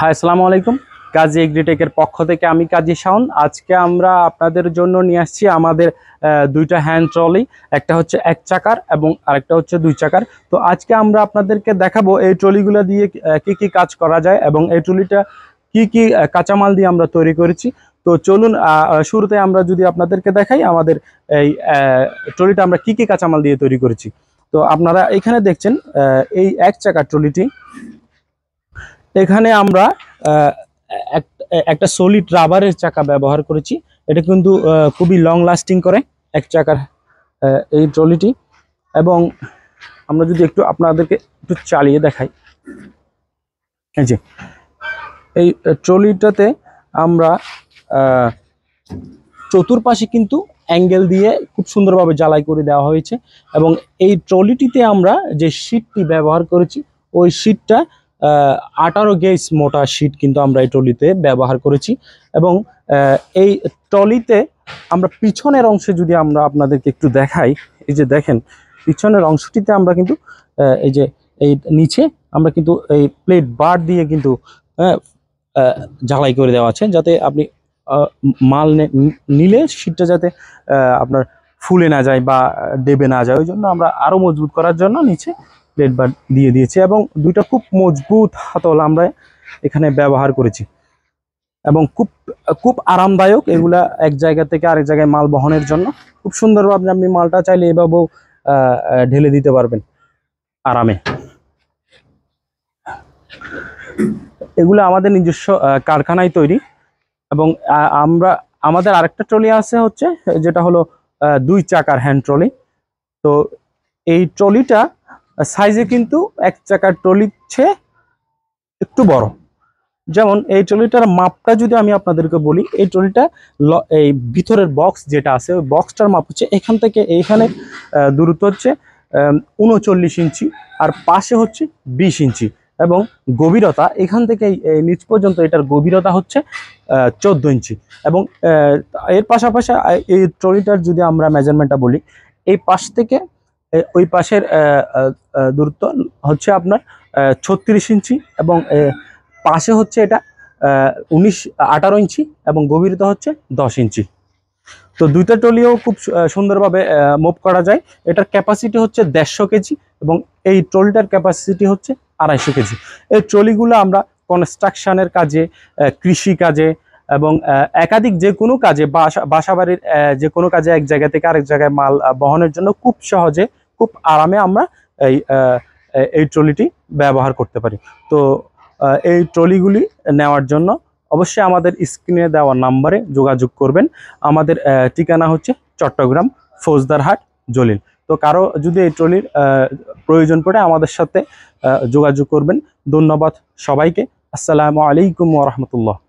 high আসসালামু আলাইকুম কাজী এগ্রিটেকের পক্ষ থেকে আমি কাজী শাওন আজকে আমরা আপনাদের জন্য নিয়ে আসছি আমাদের দুইটা হ্যান্ড ট্রলি একটা হচ্ছে এক চাকার এবং আরেকটা হচ্ছে দুই চাকার তো আজকে আমরা আপনাদেরকে দেখাবো এই ট্রলিগুলো দিয়ে কি কি কাজ করা যায় এবং এই ট্রলিটা কি কি কাঁচামাল দিয়ে আমরা তৈরি করেছি তো চলুন শুরুতে আমরা যদি আপনাদেরকে দেখাই আমাদের এই ট্রলিটা আমরা কি কি কাঁচামাল দিয়ে তৈরি করেছি তো আপনারা এখানে দেখছেন এই এক চাকার ট্রলিটি এখানে আমরা একটা সলিড রাবারের চাকা ব্যবহার করেছি এটা কিন্তু খুবই লং লাস্টিং করে এক চাকার এই ট্রলিটি এবং আমরা যদি একটু আপনাদেরকে একটু চালিয়ে দেখাই এই যে এই ট্রলিটাতে আমরা চতুর্পাশে কিন্তু অ্যাঙ্গেল দিয়ে খুব সুন্দরভাবে জ্বালাই করে দেওয়া হয়েছে এবং এই ট্রলিটিতে আমরা যে শীটটি ব্যবহার করেছি ওই শীটটা আঠারো গেজ মোটা শীট কিন্তু আমরা এই ট্রলিতে ব্যবহার করেছি এবং এই ট্রলিতে আমরা পিছনের অংশে যদি আমরা আপনাদেরকে একটু দেখাই এই যে দেখেন পিছনের অংশটিতে আমরা কিন্তু এই যে এই নিচে আমরা কিন্তু এই প্লেট বার দিয়ে কিন্তু ঝালাই করে দেওয়া আছে যাতে আপনি মাল নিলে শীতটা যাতে আপনার ফুলে না যায় বা দেবে না যায় ওই জন্য আমরা আরও মজবুত করার জন্য নিচে প্লেট বার দিয়ে দিয়েছি এবং দুইটা খুব মজবুত হাতল আমরা এখানে ব্যবহার করেছি এবং খুব খুব আরামদায়ক এগুলা এক জায়গা থেকে আরেক জায়গায় মাল বহনের জন্য খুব সুন্দরভাবে আপনি মালটা চাইলে এভাবেও ঢেলে দিতে পারবেন আরামে এগুলো আমাদের নিজস্ব কারখানায় তৈরি এবং আমরা আমাদের আরেকটা ট্রলি আছে হচ্ছে যেটা হলো দুই চাকার হ্যান্ড ট্রলি তো এই ট্রলিটা সাইজে কিন্তু এক চাকার ট্রলির চেয়ে একটু বড় যেমন এই ট্রলিটার মাপটা যদি আমি আপনাদেরকে বলি এই ট্রলিটা এই ভিতরের বক্স যেটা আছে ওই বক্সটার মাপ হচ্ছে এখান থেকে এইখানে দূরত্ব হচ্ছে উনচল্লিশ ইঞ্চি আর পাশে হচ্ছে ২০ ইঞ্চি এবং গভীরতা এখান থেকে নিচ পর্যন্ত এটার গভীরতা হচ্ছে চোদ্দ ইঞ্চি এবং এর পাশাপাশি এই ট্রলিটার যদি আমরা মেজারমেন্টটা বলি এই পাশ থেকে ওই পাশের দূরত্ব হচ্ছে আপনার ছত্রিশ ইঞ্চি এবং পাশে হচ্ছে এটা উনিশ আঠারো ইঞ্চি এবং গভীরতা হচ্ছে দশ ইঞ্চি তো দুইটা ট্রলিও খুব সুন্দরভাবে মুভ করা যায় এটার ক্যাপাসিটি হচ্ছে দেড়শো কেজি এবং এই ট্রলিটার ক্যাপাসিটি হচ্ছে আড়াইশো কেজি এই ট্রলিগুলো আমরা কনস্ট্রাকশানের কাজে কৃষি কাজে এবং একাধিক যে কোনো কাজে বাসা বাসাবাড়ির যে কোনো কাজে এক জায়গা থেকে আরেক জায়গায় মাল বহনের জন্য খুব সহজে খুব আরামে আমরা এই এই ট্রলিটি ব্যবহার করতে পারি তো এই ট্রলিগুলি নেওয়ার জন্য অবশ্যই আমাদের স্ক্রিনে দেওয়া নাম্বারে যোগাযোগ করবেন আমাদের ঠিকানা হচ্ছে চট্টগ্রাম ফৌজদারহাট জলিল তো কারো যদি এই ট্রলির প্রয়োজন পড়ে আমাদের সাথে যোগাযোগ করবেন ধন্যবাদ সবাইকে আসসালামু আলাইকুম রহমতুল্লাহ